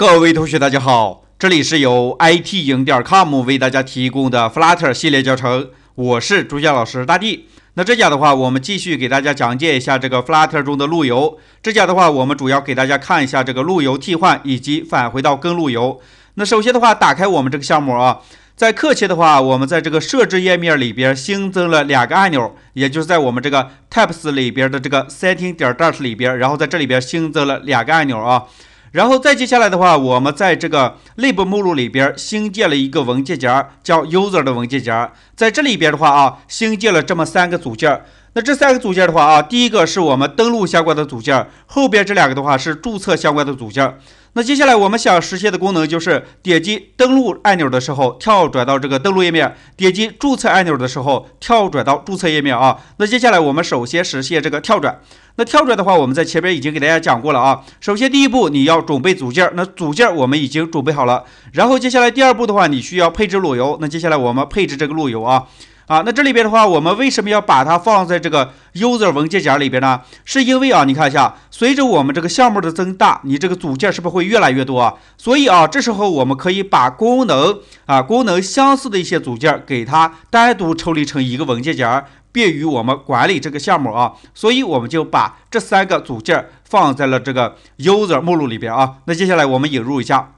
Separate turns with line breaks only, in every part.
各位同学，大家好，这里是由 IT 营点 com 为大家提供的 Flutter 系列教程，我是朱建老师大地。那这讲的话，我们继续给大家讲解一下这个 Flutter 中的路由。这讲的话，我们主要给大家看一下这个路由替换以及返回到根路由。那首先的话，打开我们这个项目啊，在课前的话，我们在这个设置页面里边新增了两个按钮，也就是在我们这个 types 里边的这个 setting 点 d a s h 里边，然后在这里边新增了两个按钮啊。然后再接下来的话，我们在这个内部目录里边新建了一个文件夹，叫 user 的文件夹。在这里边的话啊，新建了这么三个组件。那这三个组件的话啊，第一个是我们登录相关的组件，后边这两个的话是注册相关的组件。那接下来我们想实现的功能就是，点击登录按钮的时候跳转到这个登录页面，点击注册按钮的时候跳转到注册页面啊。那接下来我们首先实现这个跳转，那跳转的话，我们在前边已经给大家讲过了啊。首先第一步你要准备组件，那组件我们已经准备好了。然后接下来第二步的话，你需要配置路由，那接下来我们配置这个路由啊。啊，那这里边的话，我们为什么要把它放在这个 user 文件夹里边呢？是因为啊，你看一下，随着我们这个项目的增大，你这个组件是不是会越来越多啊？所以啊，这时候我们可以把功能啊、功能相似的一些组件给它单独抽离成一个文件夹，便于我们管理这个项目啊。所以我们就把这三个组件放在了这个 user 目录里边啊。那接下来我们引入一下，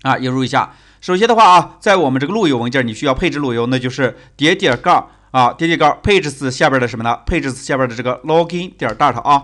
啊，引入一下。首先的话啊，在我们这个路由文件，你需要配置路由，那就是点点儿杠啊，点点儿杠配置字下边的什么呢？配置字下边的这个 l o g i n 点 dot 啊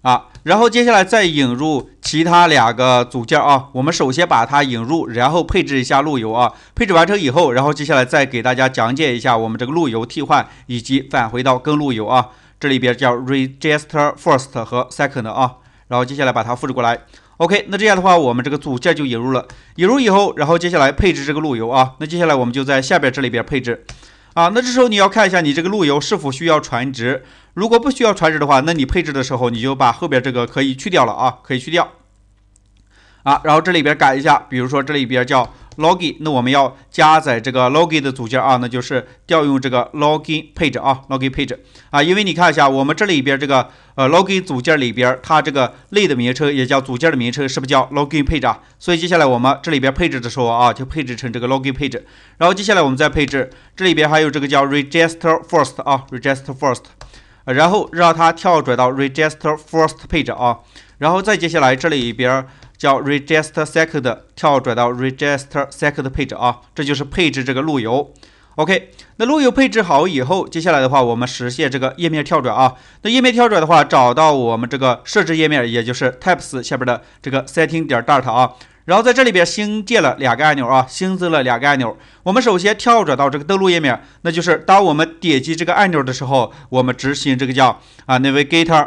啊，然后接下来再引入其他两个组件啊。我们首先把它引入，然后配置一下路由啊。配置完成以后，然后接下来再给大家讲解一下我们这个路由替换以及返回到根路由啊。这里边叫 register first 和 second 啊，然后接下来把它复制过来。OK，那这样的话，我们这个组件就引入了。引入以后，然后接下来配置这个路由啊。那接下来我们就在下边这里边配置啊。那这时候你要看一下你这个路由是否需要传值。如果不需要传值的话，那你配置的时候你就把后边这个可以去掉了啊，可以去掉。啊，然后这里边改一下，比如说这里边叫。l o g i 那我们要加载这个 l o g i 的组件啊，那就是调用这个 l o g i 配置啊 l o g i 配置啊，因为你看一下我们这里边这个呃 l o g i 组件里边，它这个类的名称也叫组件的名称，是不是叫 l o g i 配置啊？所以接下来我们这里边配置的时候啊，就配置成这个 l o g i 配置，然后接下来我们再配置，这里边还有这个叫 register first 啊，register first，然后让它跳转到 register first 配置啊，然后再接下来这里边。叫 register second 跳转到 register second 配置啊，这就是配置这个路由。OK，那路由配置好以后，接下来的话我们实现这个页面跳转啊。那页面跳转的话，找到我们这个设置页面，也就是 types 下边的这个 setting 点 d a t 啊。然后在这里边新建了两个按钮啊，新增了两个按钮。我们首先跳转到这个登录页面，那就是当我们点击这个按钮的时候，我们执行这个叫啊 navigator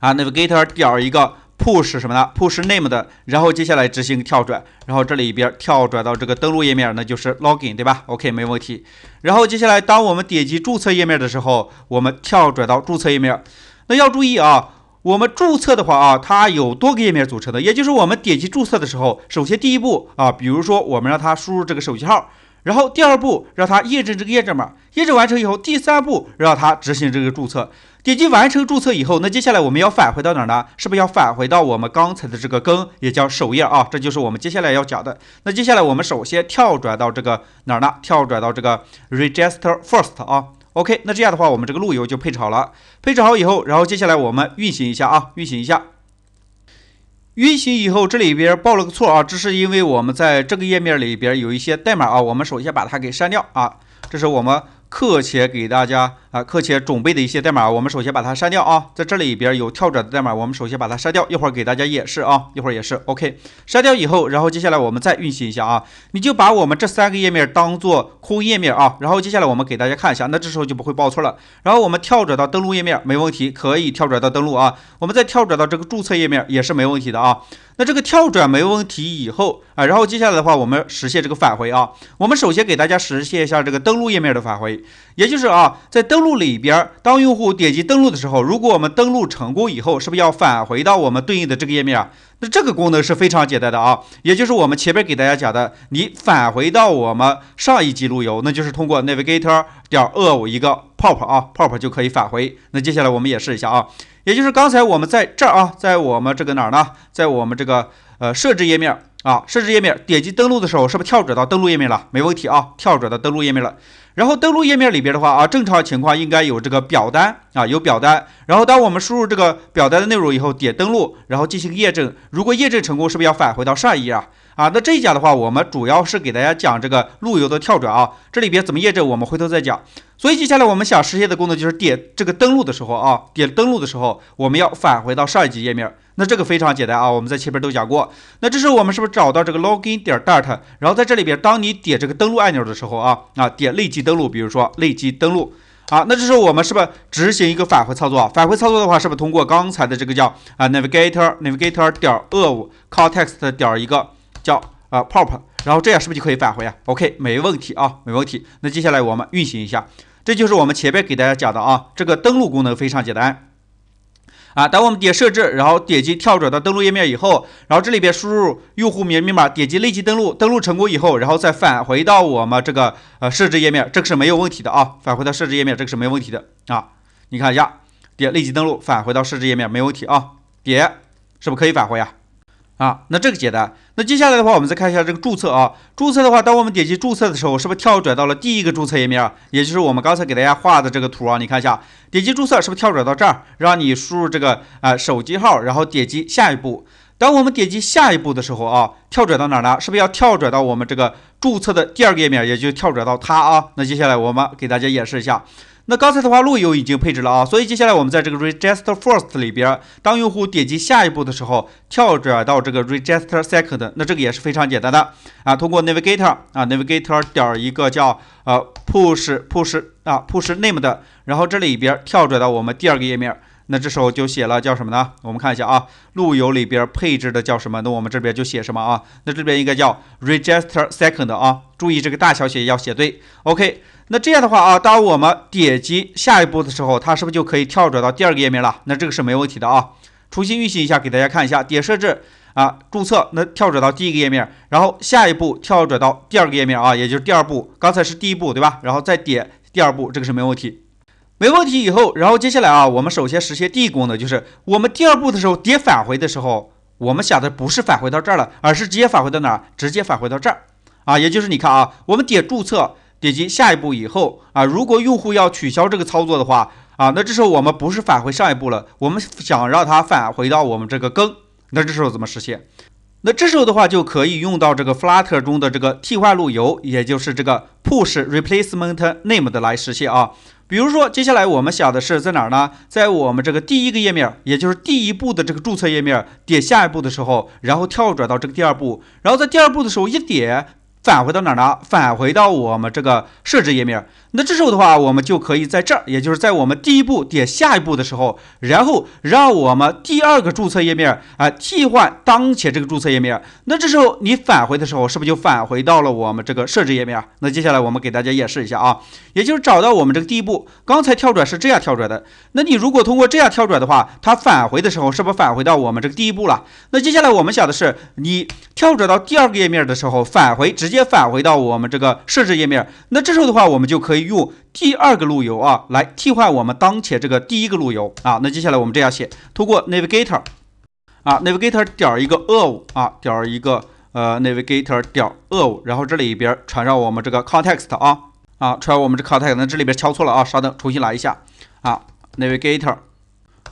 啊 navigator 点一个。push 什么呢？push name 的，然后接下来执行跳转，然后这里边跳转到这个登录页面，那就是 login，对吧？OK，没问题。然后接下来，当我们点击注册页面的时候，我们跳转到注册页面。那要注意啊，我们注册的话啊，它有多个页面组成的，也就是我们点击注册的时候，首先第一步啊，比如说我们让它输入这个手机号。然后第二步让他验证这个验证码，验证完成以后，第三步让他执行这个注册，点击完成注册以后，那接下来我们要返回到哪儿呢？是不是要返回到我们刚才的这个根，也叫首页啊？这就是我们接下来要讲的。那接下来我们首先跳转到这个哪儿呢？跳转到这个 Register First 啊。OK，那这样的话我们这个路由就配置好了。配置好以后，然后接下来我们运行一下啊，运行一下。运行以后，这里边报了个错啊，这是因为我们在这个页面里边有一些代码啊，我们首先把它给删掉啊，这是我们课前给大家。啊，课前准备的一些代码，我们首先把它删掉啊，在这里边有跳转的代码，我们首先把它删掉，一会儿给大家演示啊，一会儿也是 OK。删掉以后，然后接下来我们再运行一下啊，你就把我们这三个页面当做空页面啊，然后接下来我们给大家看一下，那这时候就不会报错了。然后我们跳转到登录页面没问题，可以跳转到登录啊，我们再跳转到这个注册页面也是没问题的啊。那这个跳转没问题以后啊，然后接下来的话我们实现这个返回啊，我们首先给大家实现一下这个登录页面的返回。也就是啊，在登录里边，当用户点击登录的时候，如果我们登录成功以后，是不是要返回到我们对应的这个页面？那这个功能是非常简单的啊，也就是我们前面给大家讲的，你返回到我们上一级路由，那就是通过 navigator 点 go 一个 pop 啊，pop 就可以返回。那接下来我们也试一下啊，也就是刚才我们在这儿啊，在我们这个哪儿呢？在我们这个呃设置页面。啊，设置页面点击登录的时候，是不是跳转到登录页面了？没问题啊，跳转到登录页面了。然后登录页面里边的话啊，正常情况应该有这个表单啊，有表单。然后当我们输入这个表单的内容以后，点登录，然后进行验证。如果验证成功，是不是要返回到上一页啊？啊，那这一讲的话，我们主要是给大家讲这个路由的跳转啊。这里边怎么验证，我们回头再讲。所以接下来我们想实现的功能就是点这个登录的时候啊，点登录的时候，我们要返回到上一级页面。那这个非常简单啊，我们在前边都讲过。那这时候我们是不是找到这个 login 点 d r t 然后在这里边，当你点这个登录按钮的时候啊，啊点立即登录，比如说立即登录啊，那这时候我们是不是执行一个返回操作返回操作的话，是不是通过刚才的这个叫啊 navigator navigator 点 of context 点一个？叫啊 pop，然后这样是不是就可以返回啊？OK，没问题啊，没问题。那接下来我们运行一下，这就是我们前面给大家讲的啊，这个登录功能非常简单啊。当我们点设置，然后点击跳转到登录页面以后，然后这里边输入用户名密码，点击立即登录，登录成功以后，然后再返回到我们这个呃设置页面，这个是没有问题的啊。返回到设置页面，这个是没有问题的啊。你看一下，点立即登录，返回到设置页面，没问题啊。点是不是可以返回呀？啊，那这个简单。那接下来的话，我们再看一下这个注册啊。注册的话，当我们点击注册的时候，是不是跳转到了第一个注册页面？也就是我们刚才给大家画的这个图啊，你看一下，点击注册是不是跳转到这儿，让你输入这个啊手机号，然后点击下一步。当我们点击下一步的时候啊，跳转到哪儿呢？是不是要跳转到我们这个注册的第二个页面，也就跳转到它啊？那接下来我们给大家演示一下。那刚才的话，路由已经配置了啊，所以接下来我们在这个 register first 里边，当用户点击下一步的时候，跳转到这个 register second。那这个也是非常简单的啊，通过 navigator 啊 navigator 点一个叫呃 push push 啊 push name 的，然后这里边跳转到我们第二个页面。那这时候就写了叫什么呢？我们看一下啊，路由里边配置的叫什么？那我们这边就写什么啊？那这边应该叫 register second 啊，注意这个大小写要写对。OK。那这样的话啊，当我们点击下一步的时候，它是不是就可以跳转到第二个页面了？那这个是没问题的啊。重新运行一下，给大家看一下，点设置啊，注册，那跳转到第一个页面，然后下一步跳转到第二个页面啊，也就是第二步，刚才是第一步对吧？然后再点第二步，这个是没问题，没问题以后，然后接下来啊，我们首先实现第一功能，就是我们第二步的时候点返回的时候，我们想的不是返回到这儿了，而是直接返回到哪儿？直接返回到这儿啊，也就是你看啊，我们点注册。点击下一步以后啊，如果用户要取消这个操作的话啊，那这时候我们不是返回上一步了，我们想让它返回到我们这个根，那这时候怎么实现？那这时候的话就可以用到这个 Flutter 中的这个替换路由，也就是这个 pushReplacementName 的来实现啊。比如说接下来我们想的是在哪儿呢？在我们这个第一个页面，也就是第一步的这个注册页面点下一步的时候，然后跳转到这个第二步，然后在第二步的时候一点。返回到哪儿呢？返回到我们这个设置页面。那这时候的话，我们就可以在这儿，也就是在我们第一步点下一步的时候，然后让我们第二个注册页面啊替换当前这个注册页面。那这时候你返回的时候，是不是就返回到了我们这个设置页面那接下来我们给大家演示一下啊，也就是找到我们这个第一步，刚才跳转是这样跳转的。那你如果通过这样跳转的话，它返回的时候是不是返回到我们这个第一步了？那接下来我们想的是，你跳转到第二个页面的时候，返回直接。接返回到我们这个设置页面。那这时候的话，我们就可以用第二个路由啊来替换我们当前这个第一个路由啊。那接下来我们这样写：通过 navigator 啊，navigator 点一个 of 啊，点一个呃 navigator 点 of，然后这里边传上我们这个 context 啊，啊传我们这 context。那这里边敲错了啊，稍等，重新来一下啊，navigator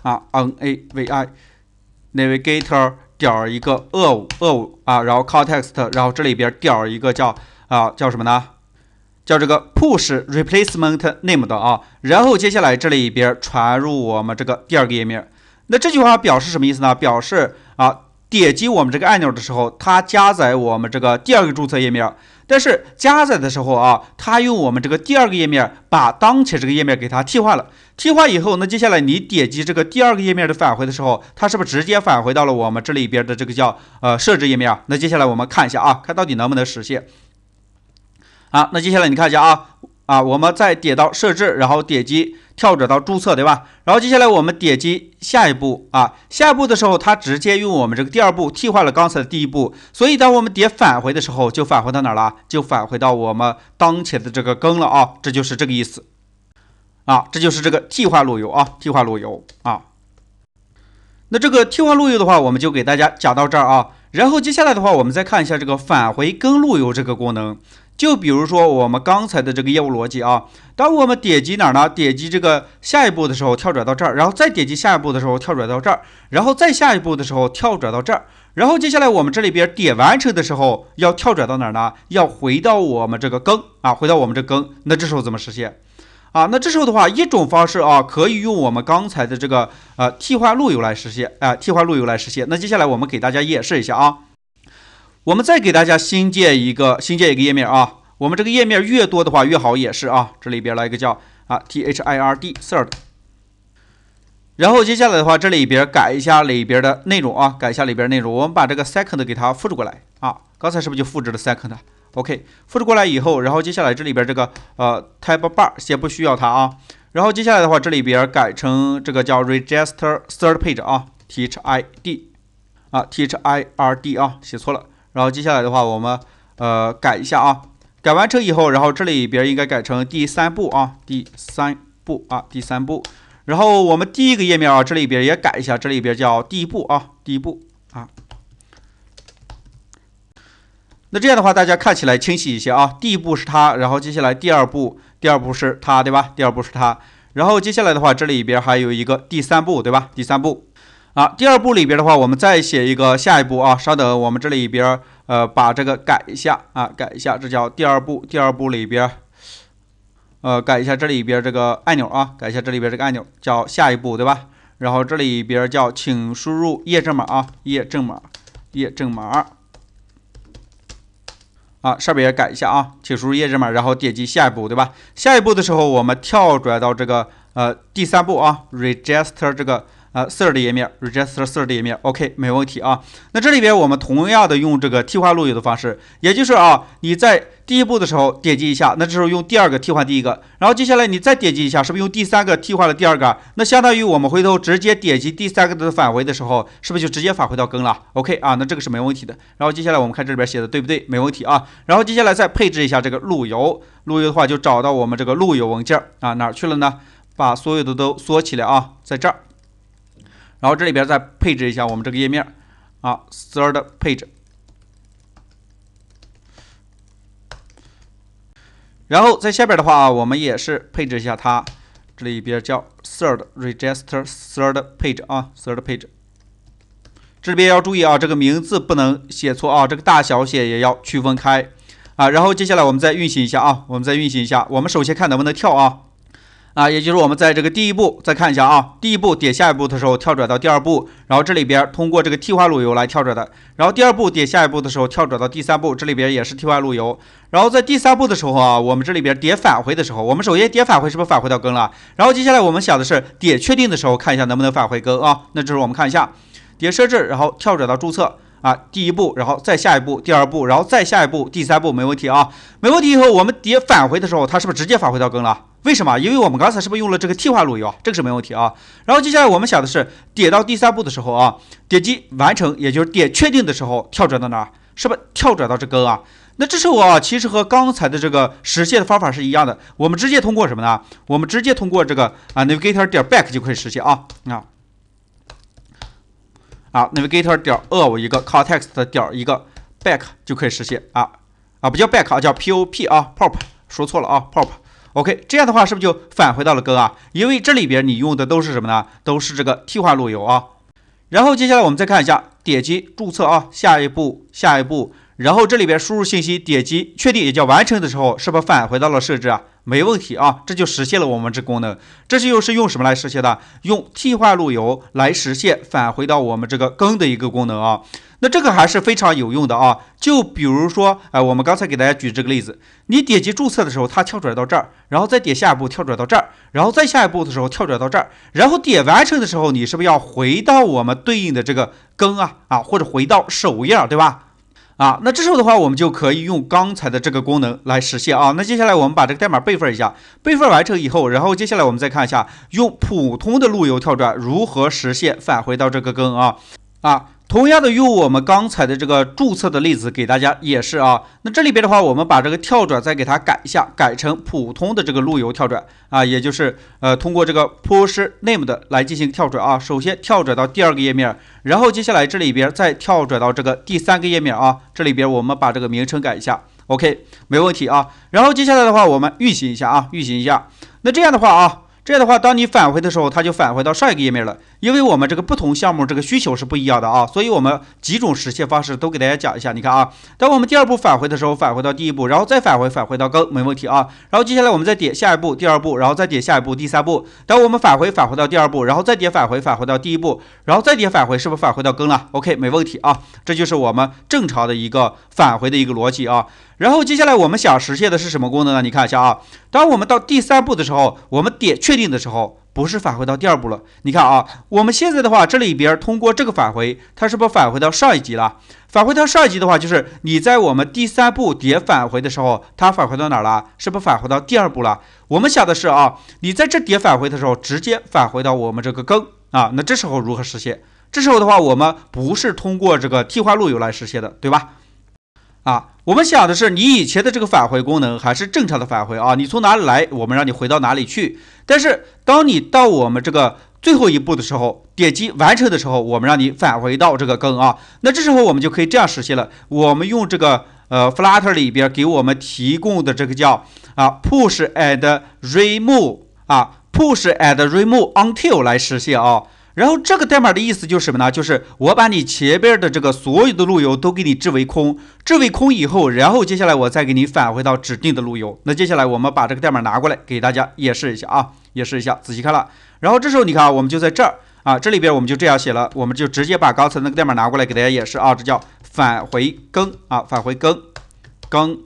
啊，n a v i navigator。点儿一个 of of 啊，然后 context，然后这里边点儿一个叫啊叫什么呢？叫这个 push replacement name 的啊，然后接下来这里边传入我们这个第二个页面。那这句话表示什么意思呢？表示啊点击我们这个按钮的时候，它加载我们这个第二个注册页面。但是加载的时候啊，它用我们这个第二个页面把当前这个页面给它替换了。替换以后，那接下来你点击这个第二个页面的返回的时候，它是不是直接返回到了我们这里边的这个叫呃设置页面啊？那接下来我们看一下啊，看到底能不能实现。好，那接下来你看一下啊。啊，我们再点到设置，然后点击跳转到注册，对吧？然后接下来我们点击下一步啊，下一步的时候它直接用我们这个第二步替换了刚才的第一步，所以当我们点返回的时候，就返回到哪儿了？就返回到我们当前的这个更了啊，这就是这个意思啊，这就是这个替换路由啊，替换路由啊。那这个替换路由的话，我们就给大家讲到这儿啊，然后接下来的话，我们再看一下这个返回更路由这个功能。就比如说我们刚才的这个业务逻辑啊，当我们点击哪儿呢？点击这个下一步的时候跳转到这儿，然后再点击下一步的时候跳转到这儿，然后再下一步的时候跳转到这儿，然后接下来我们这里边点完成的时候要跳转到哪儿呢？要回到我们这个根啊，回到我们这根，那这时候怎么实现？啊，那这时候的话，一种方式啊，可以用我们刚才的这个呃替换路由来实现，啊，替换路由来实现。那接下来我们给大家演示一下啊。我们再给大家新建一个，新建一个页面啊。我们这个页面越多的话越好，也是啊。这里边来一个叫啊 third third。然后接下来的话，这里边改一下里边的内容啊，改一下里边内容。我们把这个 second 给它复制过来啊。刚才是不是就复制了 second？OK，复制过来以后，然后接下来这里边这个呃 t y p e bar 先不需要它啊。然后接下来的话，这里边改成这个叫 register third page 啊 t h i d 啊 third 啊，写错了。然后接下来的话，我们呃改一下啊，改完成以后，然后这里边应该改成第三步啊，第三步啊，第三步。然后我们第一个页面啊，这里边也改一下，这里边叫第一步啊，第一步啊。那这样的话，大家看起来清晰一些啊。第一步是它，然后接下来第二步，第二步是它，对吧？第二步是它。然后接下来的话，这里边还有一个第三步，对吧？第三步。啊，第二步里边的话，我们再写一个下一步啊。稍等，我们这里边呃，把这个改一下啊，改一下，这叫第二步。第二步里边，呃，改一下这里边这个按钮啊，改一下这里边这个按钮叫下一步，对吧？然后这里边叫请输入验证码啊，验证码，验证码。啊，上边也改一下啊，请输入验证码，然后点击下一步，对吧？下一步的时候，我们跳转到这个呃第三步啊，register 这个。啊，i r d 页面，register third 页面，OK，没问题啊。那这里边我们同样的用这个替换路由的方式，也就是啊，你在第一步的时候点击一下，那这时候用第二个替换第一个，然后接下来你再点击一下，是不是用第三个替换了第二个？那相当于我们回头直接点击第三个的返回的时候，是不是就直接返回到根了？OK，啊，那这个是没问题的。然后接下来我们看这里边写的对不对，没问题啊。然后接下来再配置一下这个路由，路由的话就找到我们这个路由文件啊，哪儿去了呢？把所有的都缩起来啊，在这儿。然后这里边再配置一下我们这个页面啊，third page。然后在下边的话，我们也是配置一下它，这里边叫 third register third page 啊，third page。这边要注意啊，这个名字不能写错啊，这个大小写也要区分开啊。然后接下来我们再运行一下啊，我们再运行一下。我们首先看能不能跳啊。啊，也就是我们在这个第一步再看一下啊，第一步点下一步的时候跳转到第二步，然后这里边通过这个替换路由来跳转的。然后第二步点下一步的时候跳转到第三步，这里边也是替换路由。然后在第三步的时候啊，我们这里边点返回的时候，我们首先点返回是不是返回到根了？然后接下来我们想的是点确定的时候看一下能不能返回根啊？那这时候我们看一下点设置，然后跳转到注册。啊，第一步，然后再下一步，第二步，然后再下一步，第三步，没问题啊，没问题。以后我们点返回的时候，它是不是直接返回到根了？为什么？因为我们刚才是不是用了这个替换路由啊？这个是没问题啊。然后接下来我们想的是，点到第三步的时候啊，点击完成，也就是点确定的时候，跳转到哪儿？是不是跳转到这根啊？那这时候啊，其实和刚才的这个实现的方法是一样的，我们直接通过什么呢？我们直接通过这个啊，Navigator 点 back 就可以实现啊。你看。啊，n a v i g a t o r 点 of 一个 context 点一个 back 就可以实现啊啊，不叫 back 啊，叫 pop 啊 pop 说错了啊 pop OK 这样的话是不是就返回到了根啊？因为这里边你用的都是什么呢？都是这个替换路由啊。然后接下来我们再看一下，点击注册啊，下一步下一步，然后这里边输入信息，点击确定也叫完成的时候，是不是返回到了设置啊？没问题啊，这就实现了我们这功能。这是又是用什么来实现的？用替换路由来实现返回到我们这个根的一个功能啊。那这个还是非常有用的啊。就比如说，哎，我们刚才给大家举这个例子，你点击注册的时候，它跳转到这儿，然后再点下一步跳转到这儿，然后再下一步的时候跳转到这儿，然后点完成的时候，你是不是要回到我们对应的这个根啊啊，或者回到首页儿，对吧？啊，那这时候的话，我们就可以用刚才的这个功能来实现啊。那接下来我们把这个代码备份一下，备份完成以后，然后接下来我们再看一下用普通的路由跳转如何实现返回到这个根啊啊。同样的，用我们刚才的这个注册的例子给大家也是啊。那这里边的话，我们把这个跳转再给它改一下，改成普通的这个路由跳转啊，也就是呃通过这个 push name 的来进行跳转啊。首先跳转到第二个页面，然后接下来这里边再跳转到这个第三个页面啊。这里边我们把这个名称改一下，OK 没问题啊。然后接下来的话，我们运行一下啊，运行一下。那这样的话啊。这样的话，当你返回的时候，它就返回到上一个页面了。因为我们这个不同项目这个需求是不一样的啊，所以我们几种实现方式都给大家讲一下。你看啊，当我们第二步返回的时候，返回到第一步，然后再返回，返回到根，没问题啊。然后接下来我们再点下一步，第二步，然后再点下一步，第三步。当我们返回，返回到第二步，然后再点返回，返回到第一步，然后再点返回，是不是返回到根了？OK，没问题啊。这就是我们正常的一个返回的一个逻辑啊。然后接下来我们想实现的是什么功能呢？你看一下啊，当我们到第三步的时候，我们点确。确定的时候，不是返回到第二步了？你看啊，我们现在的话，这里边通过这个返回，它是不是返回到上一级了？返回到上一级的话，就是你在我们第三步点返回的时候，它返回到哪了？是不是返回到第二步了？我们想的是啊，你在这点返回的时候，直接返回到我们这个根啊，那这时候如何实现？这时候的话，我们不是通过这个替换路由来实现的，对吧？啊，我们想的是你以前的这个返回功能还是正常的返回啊？你从哪里来，我们让你回到哪里去。但是当你到我们这个最后一步的时候，点击完成的时候，我们让你返回到这个根啊。那这时候我们就可以这样实现了。我们用这个呃，Flutter 里边给我们提供的这个叫啊，push and remove 啊，push and remove until 来实现啊。然后这个代码的意思就是什么呢？就是我把你前边的这个所有的路由都给你置为空，置为空以后，然后接下来我再给你返回到指定的路由。那接下来我们把这个代码拿过来给大家演示一下啊，演示一下，仔细看了。然后这时候你看啊，我们就在这儿啊，这里边我们就这样写了，我们就直接把刚才那个代码拿过来给大家演示啊，这叫返回更啊，返回更更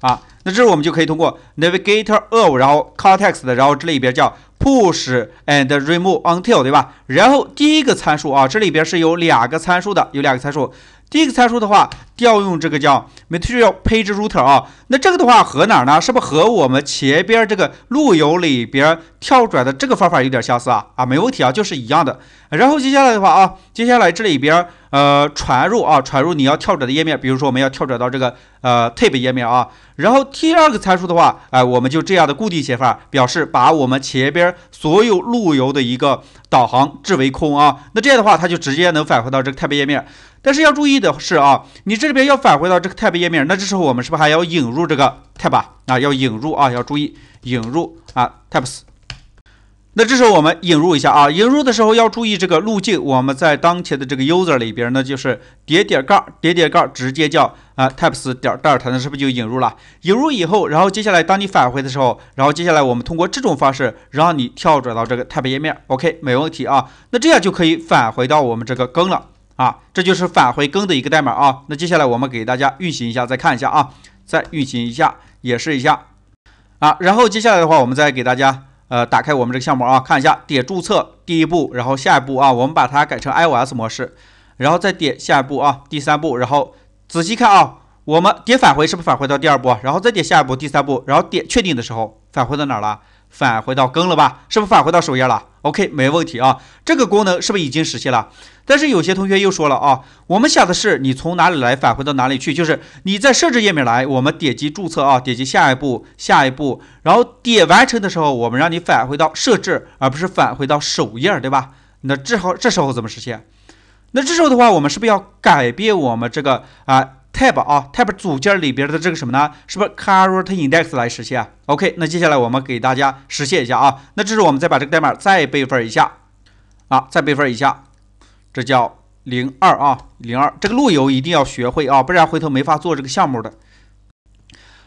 啊。那这时候我们就可以通过 Navigator of，然后 Context，然后这里边叫 Push and remove until，对吧？然后第一个参数啊，这里边是有两个参数的，有两个参数。第一个参数的话，调用这个叫 m a t e l page router 啊。那这个的话和哪儿呢？是不是和我们前边这个路由里边跳转的这个方法有点相似啊？啊，没问题啊，就是一样的。然后接下来的话啊，接下来这里边。呃，传入啊，传入你要跳转的页面，比如说我们要跳转到这个呃 tab 页面啊，然后第二个参数的话，哎，我们就这样的固定写法，表示把我们前边所有路由的一个导航置为空啊，那这样的话，它就直接能返回到这个 tab 页面。但是要注意的是啊，你这里边要返回到这个 tab 页面，那这时候我们是不是还要引入这个 t a b 啊？要引入啊，要注意引入啊 tabs。那这时候我们引入一下啊，引入的时候要注意这个路径。我们在当前的这个 user 里边，那就是点点杠点点杠，直接叫啊 types 点点它，那是不是就引入了？引入以后，然后接下来当你返回的时候，然后接下来我们通过这种方式让你跳转到这个 type 页面。OK，没问题啊。那这样就可以返回到我们这个更了啊。这就是返回更的一个代码啊。那接下来我们给大家运行一下，再看一下啊，再运行一下，演示一下啊。然后接下来的话，我们再给大家。呃，打开我们这个项目啊，看一下，点注册第一步，然后下一步啊，我们把它改成 iOS 模式，然后再点下一步啊，第三步，然后仔细看啊，我们点返回是不是返回到第二步，然后再点下一步第三步，然后点确定的时候返回到哪儿了？返回到根了吧？是不是返回到首页了？OK，没问题啊。这个功能是不是已经实现了？但是有些同学又说了啊，我们想的是你从哪里来返回到哪里去，就是你在设置页面来，我们点击注册啊，点击下一步，下一步，然后点完成的时候，我们让你返回到设置，而不是返回到首页，对吧？那这后这时候怎么实现？那这时候的话，我们是不是要改变我们这个啊？type 啊，type 组件里边的这个什么呢？是不是 current index 来实现？OK，那接下来我们给大家实现一下啊。那这是我们再把这个代码再备份一下啊，再备份一下。这叫零二啊，零二这个路由一定要学会啊，不然回头没法做这个项目的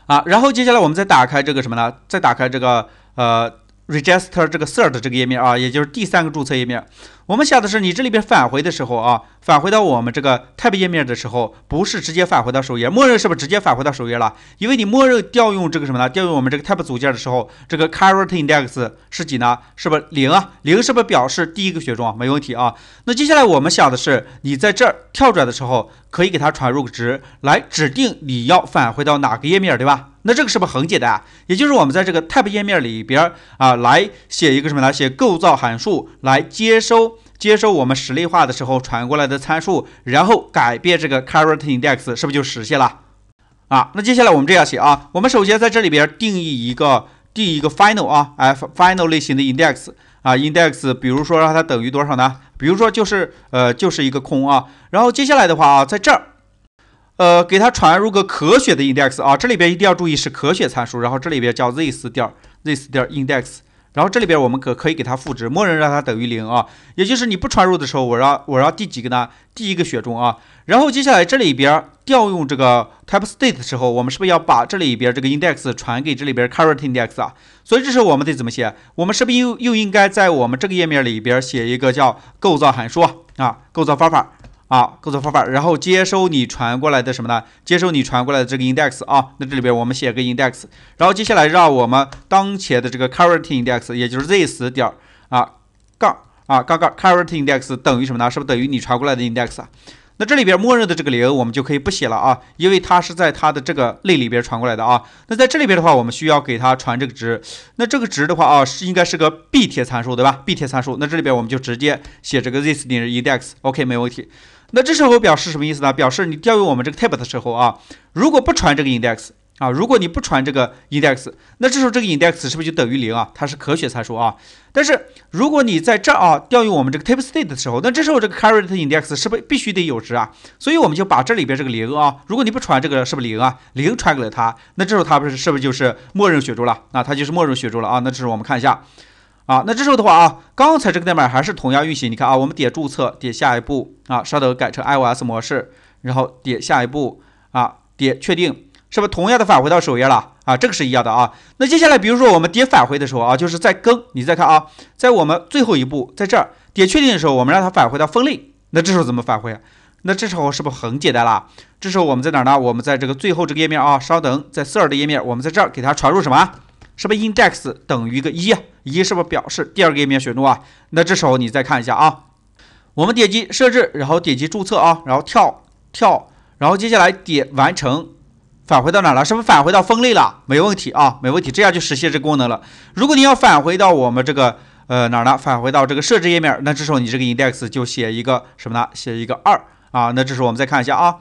啊。然后接下来我们再打开这个什么呢？再打开这个呃 register 这个 third 这个页面啊，也就是第三个注册页面。我们想的是，你这里边返回的时候啊，返回到我们这个 tab 页面的时候，不是直接返回到首页，默认是不是直接返回到首页了？因为你默认调用这个什么呢？调用我们这个 tab 组件的时候，这个 current index 是几呢？是不是零啊？零是不是表示第一个选中？没问题啊。那接下来我们想的是，你在这儿跳转的时候，可以给它传入个值来指定你要返回到哪个页面，对吧？那这个是不是很简单？也就是我们在这个 tab 页面里边啊，来写一个什么？呢？写构造函数来接收。接收我们实例化的时候传过来的参数，然后改变这个 current index 是不是就实现了啊？那接下来我们这样写啊，我们首先在这里边定义一个第一个 final 啊，f final 类型的 index 啊 index，比如说让它等于多少呢？比如说就是呃就是一个空啊。然后接下来的话啊，在这儿呃给它传入个可选的 index 啊，这里边一定要注意是可选参数，然后这里边叫 this 点 this 点 index。然后这里边我们可可以给它赋值，默认让它等于零啊，也就是你不传入的时候，我让我让第几个呢？第一个选中啊。然后接下来这里边调用这个 type state 的时候，我们是不是要把这里边这个 index 传给这里边 current index 啊？所以这时候我们得怎么写？我们是不是又又应该在我们这个页面里边写一个叫构造函数啊，构造方法。啊，构造方法，然后接收你传过来的什么呢？接收你传过来的这个 index 啊，那这里边我们写个 index，然后接下来让我们当前的这个 current index，也就是 this 点啊杠啊杠杠 current index 等于什么呢？是不是等于你传过来的 index 啊？那这里边默认的这个零，我们就可以不写了啊，因为它是在它的这个类里边传过来的啊。那在这里边的话，我们需要给它传这个值。那这个值的话啊，是应该是个必贴参数，对吧？必贴参数。那这里边我们就直接写这个 this.index，OK 没问题。那这时候表示什么意思呢？表示你调用我们这个 t a b e 的时候啊，如果不传这个 index。啊，如果你不传这个 index，那这时候这个 index 是不是就等于零啊？它是可选参数啊。但是如果你在这儿啊调用我们这个 tap state 的时候，那这时候这个 current index 是不是必须得有值啊？所以我们就把这里边这个零啊，如果你不传这个是不是零啊？零传给了它，那这时候它不是是不是就是默认选中了？啊，它就是默认选中了啊。那这时候我们看一下啊，那这时候的话啊，刚才这个代码还是同样运行。你看啊，我们点注册，点下一步啊，稍等改成 iOS 模式，然后点下一步啊，点确定。是不是同样的返回到首页了啊？这个是一样的啊。那接下来，比如说我们点返回的时候啊，就是在跟你再看啊，在我们最后一步，在这儿点确定的时候，我们让它返回到分类。那这时候怎么返回？那这时候是不是很简单了？这时候我们在哪呢？我们在这个最后这个页面啊，稍等，在二的页面，我们在这儿给它传入什么？是不是 index 等于个一？一是不是表示第二个页面选中啊？那这时候你再看一下啊，我们点击设置，然后点击注册啊，然后跳跳，然后接下来点完成。返回到哪了？是不是返回到分类了？没问题啊，没问题。这样就实现这功能了。如果你要返回到我们这个呃哪儿呢？返回到这个设置页面，那这时候你这个 index 就写一个什么呢？写一个二啊。那这时候我们再看一下啊，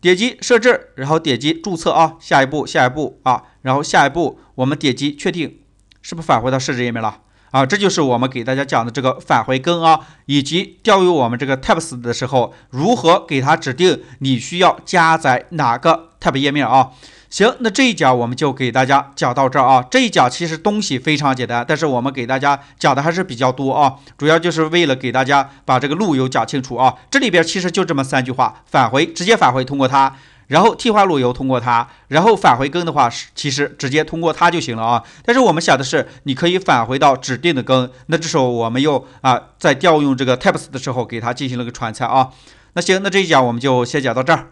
点击设置，然后点击注册啊，下一步，下一步啊，然后下一步我们点击确定，是不是返回到设置页面了？啊，这就是我们给大家讲的这个返回根啊，以及调用我们这个 types 的时候，如何给它指定你需要加载哪个 type 页面啊？行，那这一讲我们就给大家讲到这儿啊。这一讲其实东西非常简单，但是我们给大家讲的还是比较多啊，主要就是为了给大家把这个路由讲清楚啊。这里边其实就这么三句话，返回直接返回通过它。然后替换路由通过它，然后返回根的话是其实直接通过它就行了啊。但是我们想的是你可以返回到指定的根，那这时候我们又啊在调用这个 types 的时候给它进行了个传参啊。那行，那这一讲我们就先讲到这儿。